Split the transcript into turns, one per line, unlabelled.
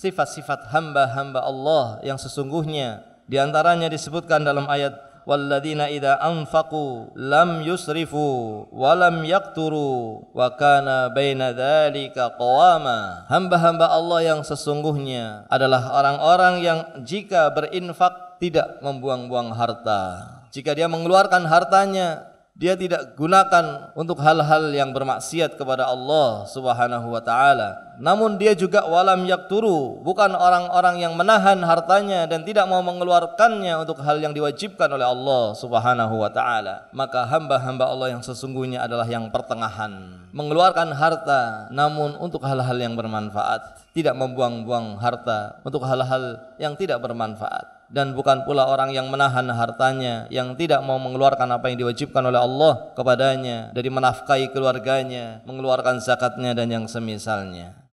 sifat-sifat hamba-hamba Allah yang sesungguhnya. Di antaranya disebutkan dalam ayat walladzina idza anfaqu lam yusrifu wa lam yaqturu wa kana baina dzalika qawama. Hamba-hamba Allah yang sesungguhnya adalah orang-orang yang jika berinfak tidak membuang-buang harta. Jika dia mengeluarkan hartanya dia tidak gunakan untuk hal-hal yang bermaksiat kepada Allah Subhanahu wa taala. Namun dia juga walam yakturu, bukan orang-orang yang menahan hartanya dan tidak mau mengeluarkannya untuk hal yang diwajibkan oleh Allah Subhanahu wa taala. Maka hamba-hamba Allah yang sesungguhnya adalah yang pertengahan, mengeluarkan harta namun untuk hal-hal yang bermanfaat, tidak membuang-buang harta untuk hal-hal yang tidak bermanfaat dan bukan pula orang yang menahan hartanya yang tidak mau mengeluarkan apa yang diwajibkan oleh Allah kepadanya dari menafkahi keluarganya, mengeluarkan zakatnya dan yang semisalnya.